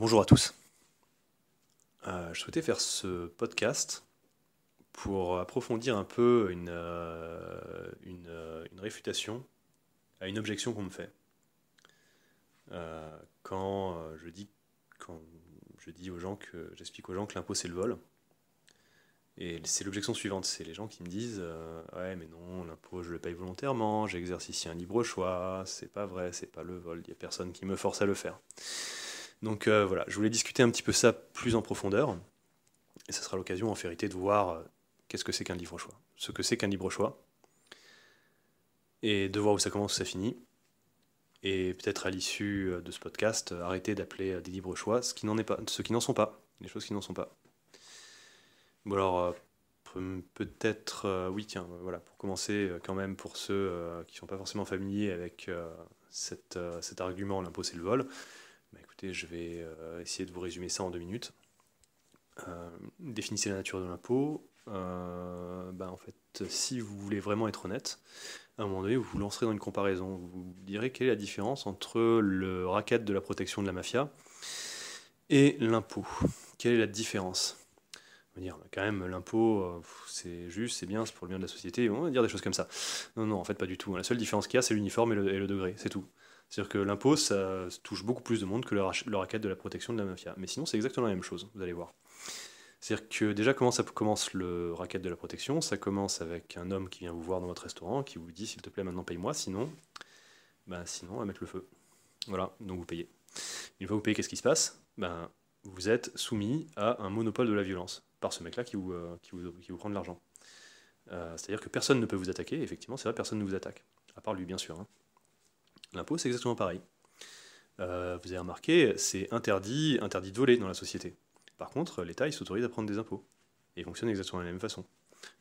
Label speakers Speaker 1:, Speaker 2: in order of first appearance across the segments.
Speaker 1: Bonjour à tous. Euh, je souhaitais faire ce podcast pour approfondir un peu une, euh, euh, réfutation à une objection qu'on me fait. quand, je dis, quand je dis aux gens que j'explique aux gens que l'impôt c'est le vol, et c'est l'objection suivante, c'est les gens qui me disent ouais mais non l'impôt je le paye volontairement, j'exerce ici un libre choix, c'est pas vrai, c'est pas le vol, il y a personne qui me force à le faire. Donc euh, voilà, je voulais discuter un petit peu ça plus en profondeur. Et ça sera l'occasion en vérité de voir euh, qu'est-ce que c'est qu'un libre choix. Ce que c'est qu'un libre choix. Et de voir où ça commence, où ça finit. Et peut-être à l'issue euh, de ce podcast, arrêter d'appeler des libres choix ce qui n'en est pas, ce qui n'en sont pas, les choses qui n'en sont pas. Bon alors peut-être oui tiens voilà pour commencer quand même pour ceux qui sont pas forcément familiers avec cet argument l'impôt c'est le vol bah, écoutez, je vais euh, essayer de vous résumer ça en deux minutes. Euh, définissez la nature de l'impôt. Euh, bah en fait, si vous voulez vraiment être honnête, à un moment donné, vous vous lancerez dans une comparaison. Vous direz quelle est la différence entre le racket de la protection de la mafia et l'impôt. Quelle est la différence On va dire, bah, quand même, l'impôt, c'est juste, c'est bien, c'est pour le bien de la société. On va dire des choses comme ça. Non, non, en fait, pas du tout. La seule différence qu'il y a, c'est l'uniforme et, le degré, c'est tout. C'est-à-dire que l'impôt, ça touche beaucoup plus de monde que le, racket de la protection de la mafia. Mais sinon, c'est exactement la même chose, vous allez voir. C'est-à-dire que déjà, comment ça commence le racket de la protection Ça commence avec un homme qui vient vous voir dans votre restaurant, qui vous dit s'il te plaît, maintenant paye-moi, sinon, ben, sinon, va mettre le feu. Voilà, donc vous payez. Une fois que vous payez, qu'est-ce qui se passe ben, Vous êtes soumis à un monopole de la violence par ce mec-là qui, vous, euh, vous prend de l'argent. Euh, c'est-à-dire que personne ne peut vous attaquer, effectivement, c'est vrai, personne ne vous attaque. À part lui, bien sûr. Hein. L'impôt, c'est exactement pareil. Euh, vous avez remarqué, c'est interdit, interdit de voler dans la société. Par contre, l'État, il s'autorise à prendre des impôts. Et il fonctionne exactement de la même façon.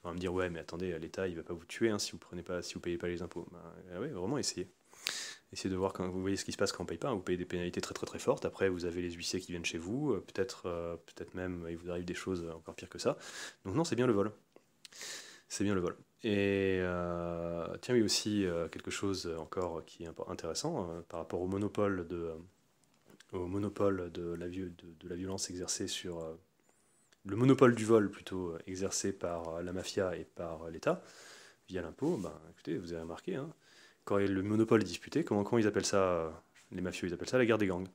Speaker 1: On va me dire, ouais, mais attendez, l'État, il va pas vous tuer hein, si vous ne si payez pas les impôts. Ben, euh, oui, vraiment, essayez. Essayez de voir quand vous voyez ce qui se passe quand on ne paye pas. Hein. vous payez des pénalités très très très fortes. Après, vous avez les huissiers qui viennent chez vous. Euh, peut-être, peut-être même, il vous arrive des choses encore pires que ça. Donc non, c'est bien le vol. C'est bien le vol. Et euh, tiens, a aussi euh, quelque chose euh, encore euh, qui est intéressant par rapport au monopole de, au monopole de, la, de, de la violence exercée sur. le monopole du vol plutôt exercé par la mafia et par l'État via l'impôt, ben, écoutez, vous avez remarqué, hein, quand le monopole est disputé, comment, ils appellent ça Les mafieux, ils appellent ça la guerre des gangs.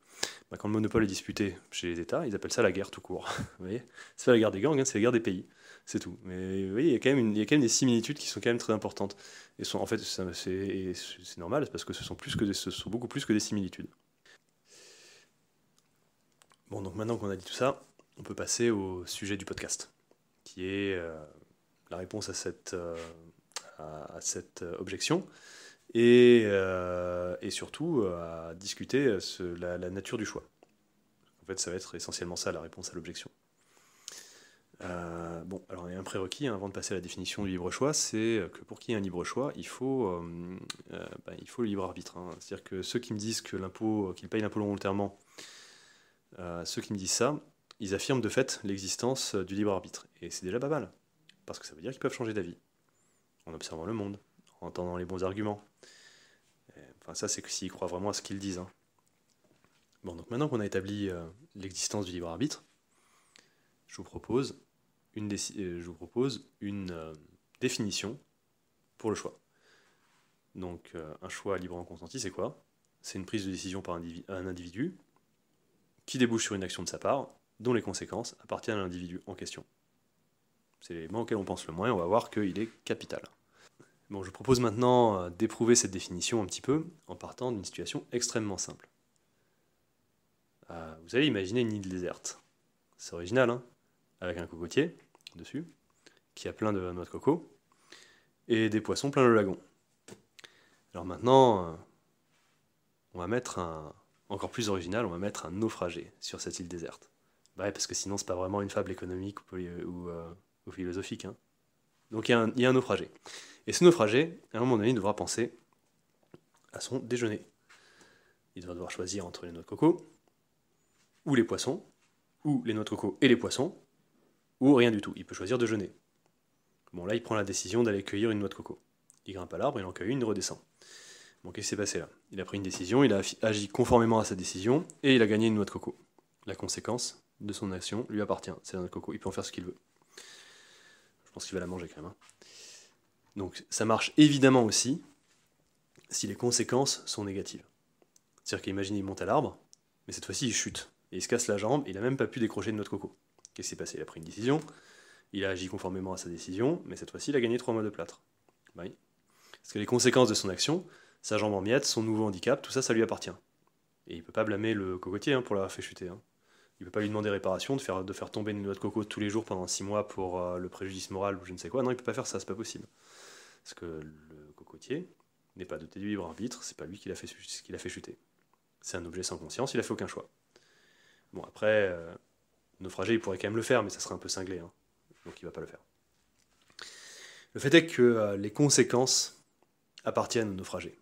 Speaker 1: Ben, quand le monopole est disputé chez les États, ils appellent ça la guerre tout court. vous voyez C'est pas la guerre des gangs, hein, c'est la guerre des pays. C'est tout. Mais oui, il y, a quand même il y a quand même des similitudes qui sont quand même très importantes. Et sont, en fait, c'est normal, parce que ce sont, plus que beaucoup plus que des similitudes. Bon, donc maintenant qu'on a dit tout ça, on peut passer au sujet du podcast, qui est euh, la réponse à cette, euh, à, cette euh, objection, et, et surtout à discuter la nature du choix. En fait, ça va être essentiellement ça, la réponse à l'objection. Euh, bon, alors il y a un prérequis hein, avant de passer à la définition du libre choix, c'est que pour qu'il y ait un libre choix, il faut, euh, euh, bah, le libre arbitre. Hein. C'est-à-dire que ceux qui me disent que l'impôt, qu'ils payent l'impôt volontairement, ceux qui me disent ça, ils affirment de fait l'existence du libre arbitre. Et c'est déjà pas mal, parce que ça veut dire qu'ils peuvent changer d'avis en observant le monde, en entendant les bons arguments. enfin, ça, c'est que s'ils croient vraiment à ce qu'ils disent. Hein. Bon, donc maintenant qu'on a établi l'existence du libre arbitre, je vous propose euh, je vous propose une euh, définition pour le choix. Donc euh, un choix librement consenti, c'est quoi C'est une prise de décision par un individu qui débouche sur une action de sa part, dont les conséquences appartiennent à l'individu en question. C'est l'élément auquel on pense le moins, on va voir qu'il est capital. Bon, je propose maintenant d'éprouver cette définition un petit peu en partant d'une situation extrêmement simple. vous allez imaginer une île déserte. C'est original, hein avec un cocotier dessus, qui a plein de noix de coco, et des poissons plein le lagon. Alors maintenant, euh, on va mettre un. Encore plus original, on va mettre un naufragé sur cette île déserte. Bah ouais, parce que sinon, c'est pas vraiment une fable économique ou, euh, philosophique. Hein. Donc il y, y, a un naufragé. Et ce naufragé, à un moment donné, il devra penser à son déjeuner. Il devra devoir choisir entre les noix de coco, ou les poissons, ou les noix de coco et les poissons, ou rien du tout. Il peut choisir de jeûner. Bon, là, il prend la décision d'aller cueillir une noix de coco. Il grimpe à l'arbre, il en cueille une, il redescend. Bon, qu'est-ce qui s'est passé là Il a pris une décision, il a agi conformément à sa décision, et il a gagné une noix de coco. La conséquence de son action lui appartient, c'est la noix de coco. Il peut en faire ce qu'il veut. Je pense qu'il va la manger quand même. Hein. Donc ça marche évidemment aussi si les conséquences sont négatives. C'est-à-dire qu'imaginez, il monte à l'arbre, mais cette fois-ci il chute, et il se casse la jambe, et il a même pas pu décrocher une noix de coco. Qu'est-ce qui s'est passé Il a pris une décision, il a agi conformément à sa décision, mais cette fois-ci, il a gagné trois mois de plâtre. Bah Parce que les conséquences de son action, sa jambe en miettes, son nouveau handicap, tout ça, ça lui appartient. Et il peut pas blâmer le cocotier hein, pour l'avoir fait chuter. Il hein. Il peut pas lui demander réparation, de faire, de faire tomber une noix de coco tous les jours pendant six mois pour euh, le préjudice moral ou je ne sais quoi. Non, il peut pas faire ça, c'est pas possible. Parce que le cocotier n'est pas doté du libre arbitre, c'est pas lui qui l'a fait, fait chuter. C'est un objet sans conscience, il a fait aucun choix. Bon, après. Euh, naufragé, il pourrait quand même le faire, mais ça serait un peu cinglé. Hein. Donc il va pas le faire. Le fait est que euh, les conséquences appartiennent au naufragé.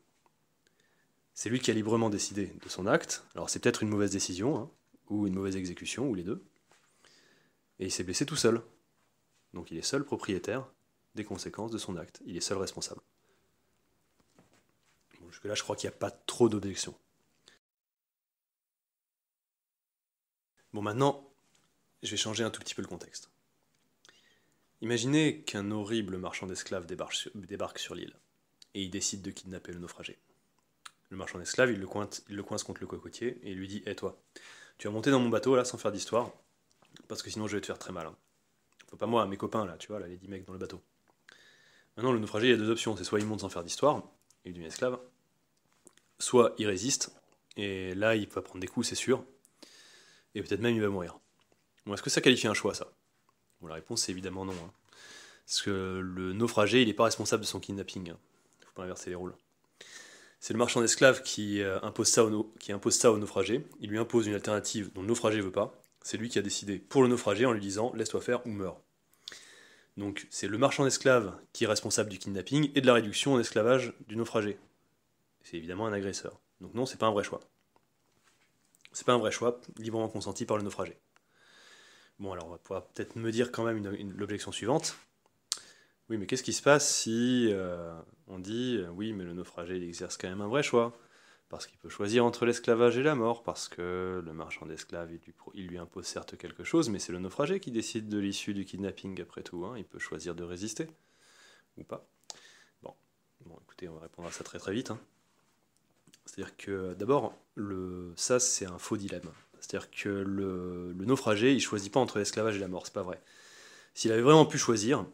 Speaker 1: C'est lui qui a librement décidé de son acte. Alors c'est peut-être une mauvaise décision, hein, ou une mauvaise exécution, ou les deux. Et il s'est blessé tout seul. Donc il est seul propriétaire des conséquences de son acte. Il est seul responsable. Jusque-là, je crois qu'il n'y a pas trop d'objections. Bon, maintenant, je vais changer un tout petit peu le contexte. Imaginez qu'un horrible marchand d'esclaves débarque sur, l'île, et il décide de kidnapper le naufragé. Le marchand d'esclaves, il, le coince, contre le cocotier, et il lui dit Hé eh, toi, tu vas monter dans mon bateau là sans faire d'histoire, parce que sinon je vais te faire très mal. Hein. Faut pas moi, mes copains là, tu vois, là, les 10 mecs dans le bateau. Maintenant, le naufragé, il a deux options c'est soit il monte sans faire d'histoire, et il devient esclave, soit il résiste, et là il va prendre des coups, c'est sûr, et peut-être même il va mourir. Bon, est-ce que ça qualifie un choix, ça La réponse, c'est évidemment non. Hein. Parce que le naufragé, il n'est pas responsable de son kidnapping. Il hein. faut pas inverser les rôles. C'est le marchand d'esclaves qui, euh, impose ça au qui impose ça au naufragé. Il lui impose une alternative dont le naufragé ne veut pas. C'est lui qui a décidé pour le naufragé en lui disant laisse-toi faire ou meurs. Donc c'est le marchand d'esclaves qui est responsable du kidnapping et de la réduction en esclavage du naufragé. C'est évidemment un agresseur. Donc non, c'est pas un vrai choix. C'est pas un vrai choix, librement consenti par le naufragé. Bon, alors on va pouvoir peut-être me dire quand même l'objection suivante. Oui, mais qu'est-ce qui se passe si euh, on dit euh, oui, mais le naufragé il exerce quand même un vrai choix Parce qu'il peut choisir entre l'esclavage et la mort, parce que le marchand d'esclaves il, il lui, impose certes quelque chose, mais c'est le naufragé qui décide de l'issue du kidnapping après tout. Hein. Il peut choisir de résister ou pas. Bon, bon écoutez, on va répondre à ça très très vite. Hein. C'est-à-dire que d'abord, le... ça c'est un faux dilemme. C'est-à-dire que le, naufragé, il choisit pas entre l'esclavage et la mort, c'est pas vrai. S'il avait vraiment pu choisir,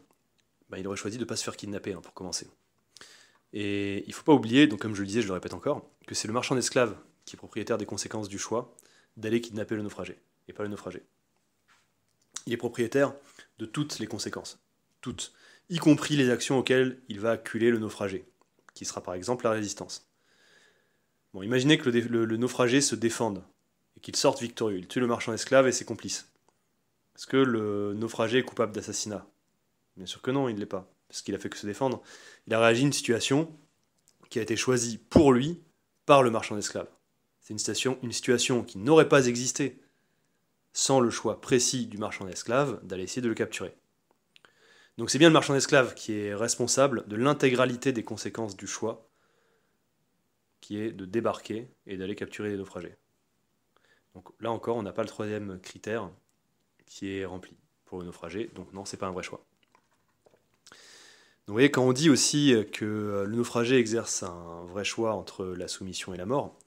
Speaker 1: bah, il aurait choisi de ne pas se faire kidnapper, hein, pour commencer. Et il faut pas oublier, donc comme je le disais, je le répète encore, que c'est le marchand d'esclaves qui est propriétaire des conséquences du choix d'aller kidnapper le naufragé, et pas le naufragé. Il est propriétaire de toutes les conséquences, toutes, y compris les actions auxquelles il va acculer le naufragé, qui sera par exemple la résistance. Bon, imaginez que le naufragé se défende qu'il sorte victorieux. Il tue le marchand d'esclaves et ses complices. Est-ce que le naufragé est coupable d'assassinat Bien sûr que non, il ne l'est pas, parce qu'il a fait que se défendre. Il a réagi à une situation qui a été choisie pour lui par le marchand d'esclaves. C'est une une situation qui n'aurait pas existé sans le choix précis du marchand d'esclaves d'aller essayer de le capturer. Donc c'est bien le marchand d'esclaves qui est responsable de l'intégralité des conséquences du choix, qui est de débarquer et d'aller capturer les naufragés. Donc là encore, on n'a pas le troisième critère qui est rempli pour le naufragé. Donc non, c'est pas un vrai choix. Donc, vous voyez, quand on dit aussi que le naufragé exerce un vrai choix entre la soumission et la mort,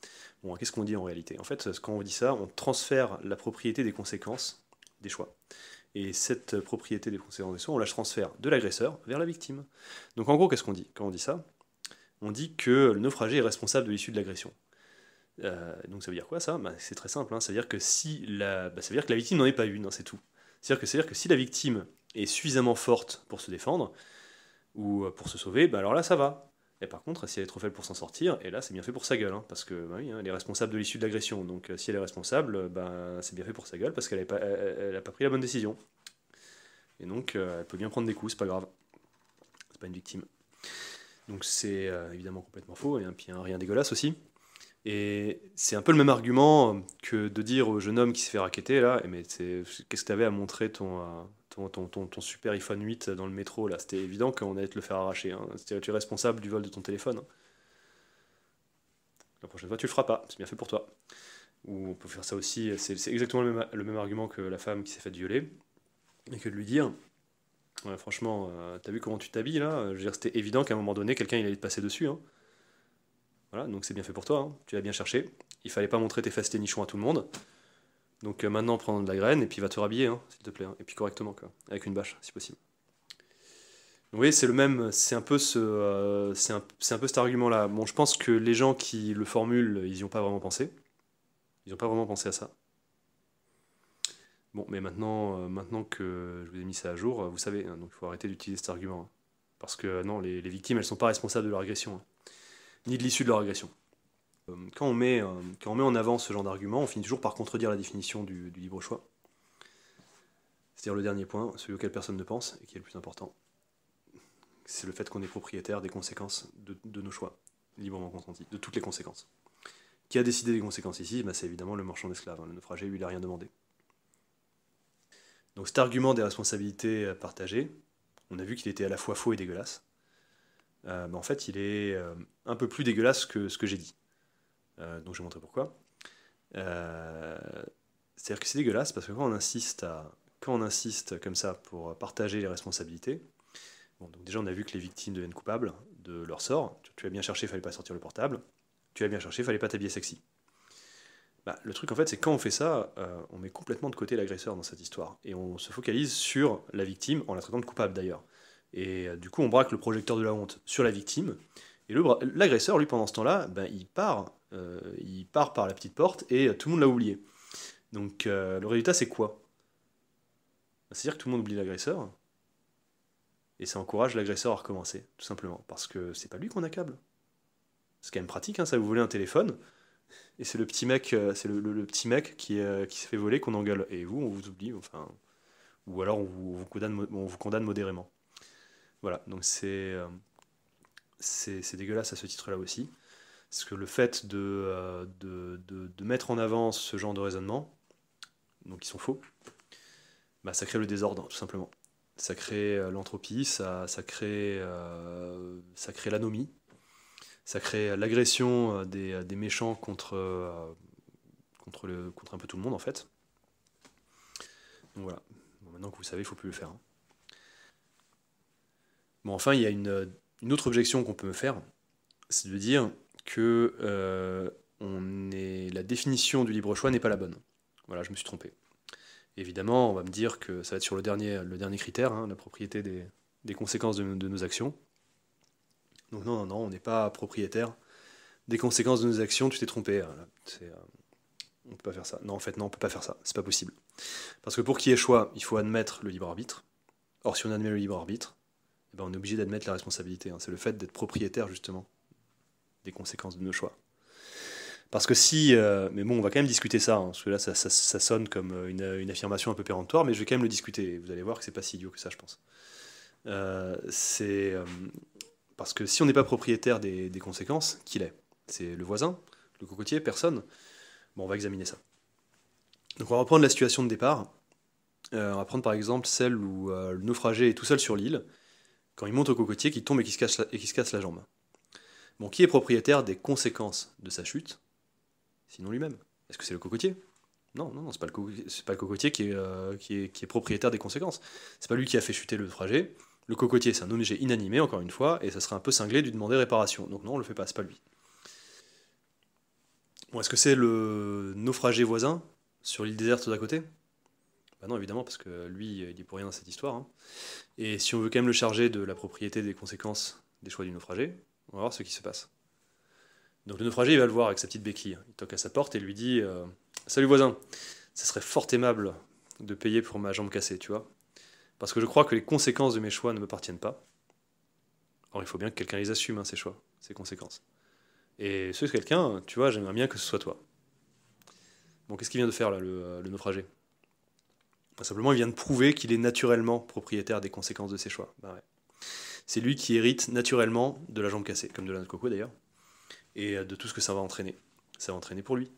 Speaker 1: bon, qu'est-ce qu'on dit en réalité En fait, quand on dit ça, on transfère la propriété des conséquences des choix. Et cette propriété des conséquences des choix, on la transfère de l'agresseur vers la victime. Donc en gros, qu'est-ce qu'on dit Quand on dit ça, on dit que le naufragé est responsable de l'issue de l'agression. Euh, donc ça veut dire quoi ça bah, C'est très simple, hein. ça, veut dire que si la... Bah, dire que la victime n'en est pas une, hein, c'est tout. C'est-à-dire que, -dire que si la victime est suffisamment forte pour se défendre ou euh, pour se sauver, bah, alors là ça va. Et par contre, si elle est trop faible pour s'en sortir, et là c'est bien fait pour sa gueule, hein, parce que elle est responsable de l'issue de l'agression, donc euh, si elle est responsable, c'est bien fait pour sa gueule parce qu'elle n'a pas, pris la bonne décision. Et donc elle peut bien prendre des coups, c'est pas grave. C'est pas une victime. Donc c'est évidemment complètement faux, et puis un rien dégueulasse aussi. Et c'est un peu le même argument que de dire au jeune homme qui se fait raqueter, là, eh, mais qu'est-ce que tu avais à montrer ton, super iPhone 8 dans le métro, là C'était évident qu'on allait te le faire arracher. Hein. Tu es responsable du vol de ton téléphone. Hein. La prochaine fois, tu le feras pas. C'est bien fait pour toi. Ou on peut faire ça aussi. C'est exactement le même, argument que la femme qui s'est faite violer. Et que de lui dire Franchement, euh, t'as vu comment tu t'habilles là c'était évident qu'à un moment donné, quelqu'un allait te passer dessus. Hein. Voilà, donc c'est bien fait pour toi, hein. tu l'as bien cherché. Il fallait pas montrer tes fesses tes nichons à tout le monde. Donc euh, maintenant, prends de la graine et puis va te rhabiller, hein, s'il te plaît. Hein. Et puis correctement, Avec une bâche, si possible. Vous voyez, c'est le même, c'est un peu euh, un, cet argument-là. Bon, je pense que les gens qui le formulent, ils n'y ont pas vraiment pensé. Ils n'ont pas vraiment pensé à ça. Bon, mais maintenant, euh, maintenant que je vous ai mis ça à jour, vous savez, donc il faut arrêter d'utiliser cet argument. Parce que non, les, les victimes, elles ne sont pas responsables de leur agression ni de l'issue de leur agression. Euh, quand on, met, euh, quand on met en avant ce genre d'argument, on finit toujours par contredire la définition du, libre choix. C'est-à-dire le dernier point, celui auquel personne ne pense, et qui est le plus important, c'est le fait qu'on est propriétaire des conséquences de, nos choix, librement consentis, de toutes les conséquences. Qui a décidé des conséquences ici ben C'est évidemment le marchand d'esclaves, hein, le naufragé, lui, il n'a rien demandé. Donc cet argument des responsabilités partagées, on a vu qu'il était à la fois faux et dégueulasse. Euh, en fait, il est euh, un peu plus dégueulasse que ce que j'ai dit. Euh, donc je vais montrer pourquoi. C'est-à-dire que c'est dégueulasse parce que quand on insiste comme ça pour partager les responsabilités, déjà on a vu que les victimes deviennent coupables de leur sort. Tu, tu as bien cherché, fallait pas sortir le portable. Tu as bien cherché, fallait pas t'habiller sexy. Bah, le truc en fait, c'est quand on fait ça, on met complètement de côté l'agresseur dans cette histoire et on se focalise sur la victime en la traitant de coupable d'ailleurs. Et euh, du coup, on braque le projecteur de la honte sur la victime. Et l'agresseur, lui, pendant ce temps-là, ben, il part, euh, il part par la petite porte et euh, tout le monde l'a oublié. Donc le résultat, c'est quoi ben, C'est-à-dire que tout le monde oublie l'agresseur et ça encourage l'agresseur à recommencer, tout simplement, parce que c'est pas lui qu'on accable. C'est quand même pratique, hein, ça vous voulez un téléphone et c'est le petit mec, c'est le, petit mec qui, se qui fait voler qu'on engueule et vous, on vous oublie, enfin, ou alors on vous condamne modérément. Voilà, donc euh, c'est c'est dégueulasse à ce titre-là aussi. Parce que le fait euh, de, de, mettre en avant ce genre de raisonnement, donc ils sont faux, bah ça crée le désordre, tout simplement. Ça crée euh, l'entropie, ça, crée, l'anomie, ça crée l'agression des, méchants contre, contre, le, contre un peu tout le monde, en fait. Donc voilà. maintenant que vous savez, il ne faut plus le faire. Hein enfin, il y a une, autre objection qu'on peut me faire, c'est de dire que euh, on est, la définition du libre choix n'est pas la bonne. Voilà, je me suis trompé. Évidemment, on va me dire que ça va être sur le dernier, critère, hein, la propriété des, conséquences de, nos actions. Donc non, non, non, on n'est pas propriétaire des conséquences de nos actions, tu t'es trompé. Hein, euh, on ne peut pas faire ça. Non, en fait, non, on ne peut pas faire ça. C'est pas possible. Parce que pour qu'il y ait choix, il faut admettre le libre arbitre. Or, si on admet le libre arbitre, eh ben, on est obligé d'admettre la responsabilité. Hein. C'est le fait d'être propriétaire justement des conséquences de nos choix. Parce que si, euh, mais bon, on va quand même discuter ça, hein, parce que là, ça, sonne comme euh, une, affirmation un peu péremptoire, mais je vais quand même le discuter. Vous allez voir que c'est pas si idiot que ça, je pense. Euh, c'est parce que si on n'est pas propriétaire des, des conséquences, qui l'est C'est le voisin, le cocotier, personne. Bon, on va examiner ça. Donc, on va reprendre la situation de départ. on va prendre par exemple celle où le naufragé est tout seul sur l'île quand il monte au cocotier, qu'il tombe et qu'il se, casse la, se casse la jambe. Bon, qui est propriétaire des conséquences de sa chute Sinon lui-même. Est-ce que c'est le cocotier Non, non, non, c'est pas, pas, le cocotier euh, qui est, propriétaire des conséquences. C'est pas lui qui a fait chuter le naufragé. Le cocotier, c'est un objet inanimé, encore une fois, et ça serait un peu cinglé de lui demander réparation. Donc non, on le fait pas, c'est pas lui. Bon, est-ce que c'est le naufragé voisin sur l'île déserte d'à côté bah non, évidemment, parce que lui, il est pour rien dans cette histoire. Hein. Et si on veut quand même le charger de la propriété des conséquences des choix du naufragé, on va voir ce qui se passe. Donc le naufragé, il va le voir avec sa petite béquille. Il toque à sa porte et lui dit euh, Salut voisin, ça serait fort aimable de payer pour ma jambe cassée, tu vois. Parce que je crois que les conséquences de mes choix ne me m'appartiennent pas. Or, il faut bien que quelqu'un les assume, hein, ces choix, ces conséquences. Et ce quelqu'un, tu vois, j'aimerais bien que ce soit toi. Bon, qu'est-ce qu'il vient de faire là, le naufragé bah, simplement, il vient de prouver qu'il est naturellement propriétaire des conséquences de ses choix. Bah, c'est lui qui hérite naturellement de la jambe cassée, comme de la de coco d'ailleurs, et euh, de tout ce que ça va entraîner. Ça va entraîner pour lui.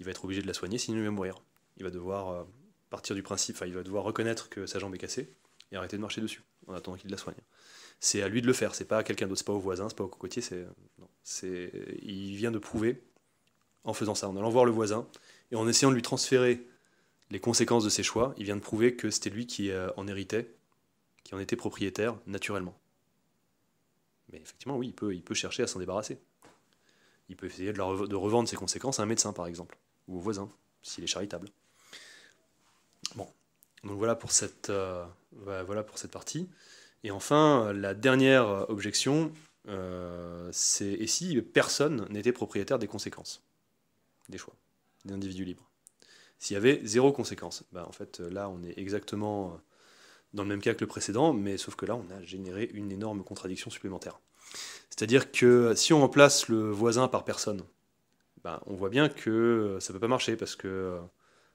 Speaker 1: Il va être obligé de la soigner, sinon il va mourir. Il va devoir euh, partir du principe, enfin, il va devoir reconnaître que sa jambe est cassée et arrêter de marcher dessus en attendant qu'il la soigne. C'est à lui de le faire, c'est pas à quelqu'un d'autre, c'est pas au voisin, c'est pas au cocotier, c'est. Euh, c'est... Il vient de prouver en faisant ça, en allant voir le voisin et en essayant de lui transférer les conséquences de ses choix, il vient de prouver que c'était lui qui euh, en héritait, qui en était propriétaire naturellement. Mais effectivement, oui, il peut, il peut chercher à s'en débarrasser. Il peut essayer de, revendre ses conséquences à un médecin, par exemple, ou au voisin, s'il est charitable. Bon, donc voilà pour cette, euh, bah, voilà pour cette partie. Et enfin, la dernière objection, euh, c'est et si personne n'était propriétaire des conséquences, des choix, des individus libres s'il y avait zéro conséquence. Bah, en fait, là, on est exactement euh, dans le même cas que le précédent, mais sauf que là, on a généré une énorme contradiction supplémentaire. C'est-à-dire que si on remplace le voisin par personne, bah, on voit bien que euh, ça ne peut pas marcher parce que euh,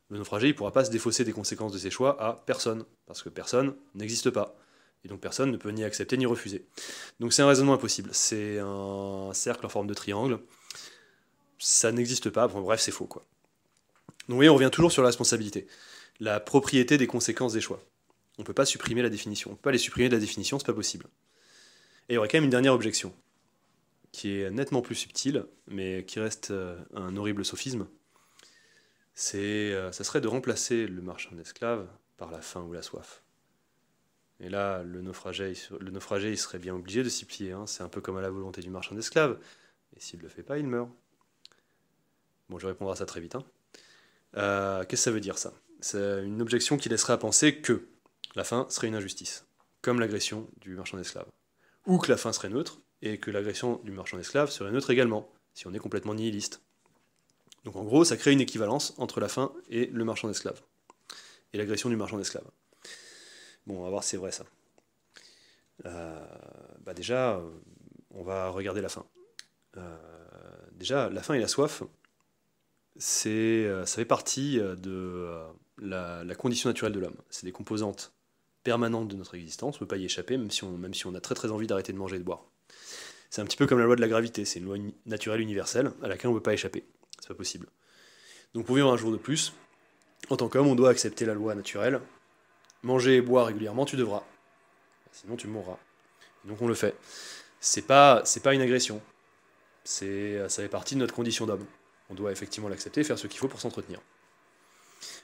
Speaker 1: le naufragé, il ne pourra pas se défausser des conséquences de ses choix à personne, parce que personne n'existe pas. Et donc personne ne peut ni accepter ni refuser. Donc c'est un raisonnement impossible. C'est un cercle en forme de triangle. Ça n'existe pas. bref, c'est faux, quoi. Donc, oui, on revient toujours sur la responsabilité, la propriété des conséquences des choix. On ne peut pas supprimer la définition. On ne peut pas les supprimer de la définition, c'est pas possible. Et il y aurait quand même une dernière objection, qui est nettement plus subtile, mais qui reste euh, un horrible sophisme. C'est, euh, ça serait de remplacer le marchand d'esclaves par la faim ou la soif. Et là, le naufragé, le naufragé il serait bien obligé de s'y plier. Hein. C'est un peu comme à la volonté du marchand d'esclaves. Et s'il ne le fait pas, il meurt. Bon, je répondrai à ça très vite. Hein. Euh, qu'est-ce que ça veut dire ça C'est une objection qui laisserait à penser que la fin serait une injustice, comme l'agression du marchand d'esclaves. Ou que la fin serait neutre, et que l'agression du marchand d'esclaves serait neutre également, si on est complètement nihiliste. Donc en gros, ça crée une équivalence entre la fin et le marchand d'esclaves. Et l'agression du marchand d'esclaves. Bon, on va voir si c'est vrai ça. Euh, bah, déjà, on va regarder la fin. Euh, déjà, la faim et la soif, c'est, euh, ça fait partie euh, de euh, la, condition naturelle de l'homme. C'est des composantes permanentes de notre existence, on ne peut pas y échapper, même si, on, même si on a très très envie d'arrêter de manger et de boire. C'est un petit peu comme la loi de la gravité, c'est une loi naturelle universelle à laquelle on ne peut pas échapper. C'est pas possible. Donc pour vivre un jour de plus, en tant qu'homme, on doit accepter la loi naturelle. Manger et boire régulièrement, tu devras. Sinon, tu mourras. donc on le fait. C'est pas, pas une agression. ça fait partie de notre condition d'homme on doit effectivement l'accepter, faire ce qu'il faut pour s'entretenir.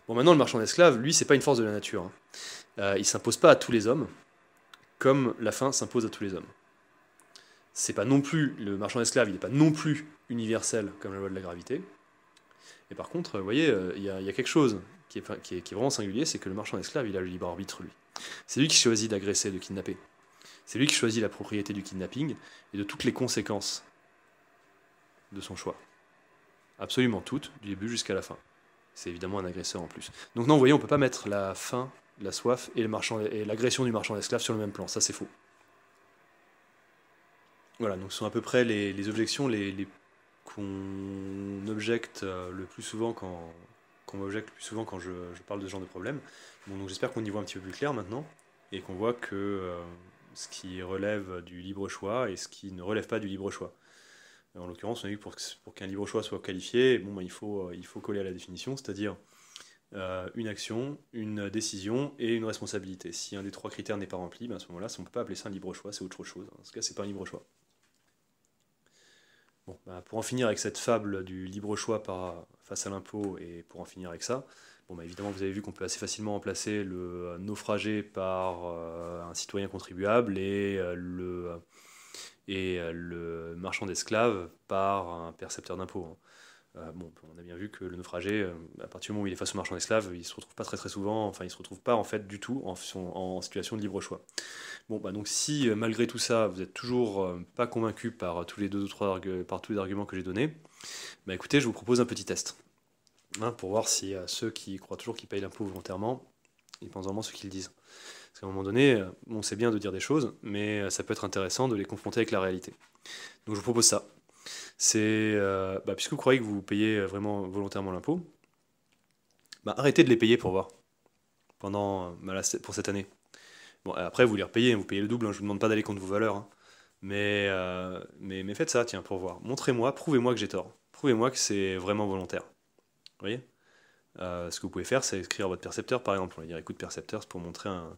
Speaker 1: Bon, maintenant, le marchand d'esclaves, lui, c'est pas une force de la nature. Hein. Euh, il s'impose pas à tous les hommes, comme la faim s'impose à tous les hommes. C'est pas non plus le marchand d'esclaves, il n'est pas non plus universel comme la loi de la gravité. Et par contre, vous euh, voyez, euh, il y, a, quelque chose qui est vraiment singulier, c'est que le marchand d'esclaves, il a le libre arbitre, lui. C'est lui qui choisit d'agresser, de kidnapper. C'est lui qui choisit la propriété du kidnapping et de toutes les conséquences de son choix. Absolument toutes, du début jusqu'à la fin. C'est évidemment un agresseur en plus. Donc non, vous voyez, on peut pas mettre la faim, la soif et l'agression du marchand d'esclaves sur le même plan. Ça, c'est faux. Voilà, donc ce sont à peu près les, objections les, qu'on objecte euh, le plus souvent quand m'objecte le plus souvent quand je, parle de ce genre de problème. Bon, donc j'espère qu'on y voit un petit peu plus clair maintenant et qu'on voit que euh, ce qui relève du libre choix et ce qui ne relève pas du libre choix. Euh, en l'occurrence, on a vu pour, pour qu'un libre choix soit qualifié, bon, bah, il, faut, euh, il faut coller à la définition, c'est-à-dire euh, une action, une décision et une responsabilité. Si un des trois critères n'est pas rempli, ben, à ce moment-là, on ne peut pas appeler ça un libre choix, c'est autre chose. Hein. En ce cas, ce n'est pas un libre choix. Bah, pour en finir avec cette fable du libre choix face à l'impôt et pour en finir avec ça, Bon, bah évidemment, vous avez vu qu'on peut assez facilement remplacer le naufragé par un citoyen contribuable et le, et euh, le marchand d'esclaves par un percepteur d'impôts. Hein. Euh, bon, on a bien vu que le naufragé, euh, à partir du moment où il est face au marchand d'esclaves, il se retrouve pas très très souvent, enfin il se retrouve pas en fait du tout en, en situation de libre choix. Bon, bah donc si malgré tout ça, vous n'êtes toujours pas convaincu par tous les deux ou trois par tous arguments que j'ai donnés, bah écoutez, je vous propose un petit test hein, pour voir si ceux qui croient toujours qu'ils payent l'impôt volontairement ils pensent vraiment ce qu'ils disent. Parce qu'à un moment donné, euh, on sait bien de dire des choses, mais euh, ça peut être intéressant de les confronter avec la réalité. Donc je vous propose ça. C'est, euh, bah, puisque vous croyez que vous payez vraiment volontairement l'impôt, bah, arrêtez de les payer pour voir. Pendant, bah, pour cette année. Bon, après, vous les repayez, vous payez le double, hein. je ne vous demande pas d'aller contre vos valeurs. Hein. Mais, mais, mais faites ça, tiens, pour voir. Montrez-moi, prouvez-moi que j'ai tort. Prouvez-moi que c'est vraiment volontaire. Vous voyez euh, ce que vous pouvez faire, c'est écrire à votre percepteur, par exemple. On va dire, écoute, percepteur, c'est pour montrer un,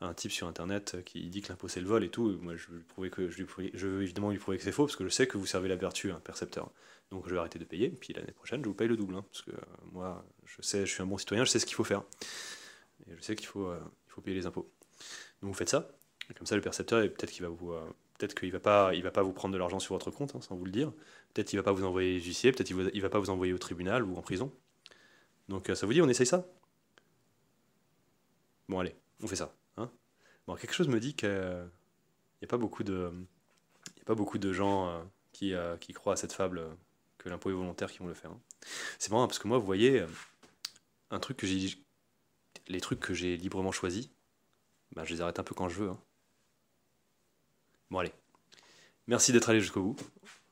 Speaker 1: un type sur Internet euh, qui dit que l'impôt c'est le vol et tout. moi, je, que, je, lui je veux évidemment lui prouver que c'est faux, parce que je sais que vous servez la vertu, percepteur. Donc je vais arrêter de payer, et puis l'année prochaine, je vous paye le double. Hein, parce que euh, moi, je sais, je suis un bon citoyen, je sais ce qu'il faut faire. Et je sais qu'il faut, il faut payer les impôts. Donc vous faites ça. Et comme ça, le percepteur, peut-être qu'il va vous peut-être qu'il va pas, il va pas vous prendre de l'argent sur votre compte, hein, sans vous le dire. Peut-être qu'il va pas vous envoyer les peut-être qu'il va pas vous envoyer au tribunal ou en prison. Donc euh, ça vous dit, on essaye ça Bon allez, on fait ça. Hein bon, quelque chose me dit qu'il n'y euh, a pas beaucoup de, pas beaucoup de gens euh, qui, qui croient à cette fable que l'impôt est volontaire qui vont le faire. Hein. C'est marrant parce que moi, vous voyez, un truc que j'ai, les trucs que j'ai librement choisis, bah, je les arrête un peu quand je veux. Hein. Bon allez, merci d'être allé jusqu'au bout,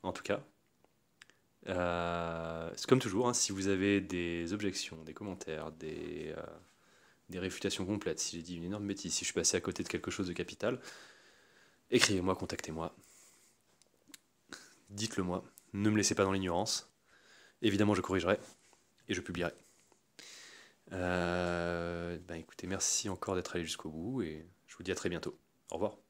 Speaker 1: en tout cas. Euh, c'est comme toujours, hein, si vous avez des objections, des commentaires, euh, des, réfutations complètes, si j'ai dit une énorme bêtise, si je suis passé à côté de quelque chose de capital, écrivez-moi, contactez-moi. Dites-le moi. Ne me laissez pas dans l'ignorance. Évidemment, je corrigerai et je publierai. Euh, ben, écoutez, merci encore d'être allé jusqu'au bout et je vous dis à très bientôt. Au revoir.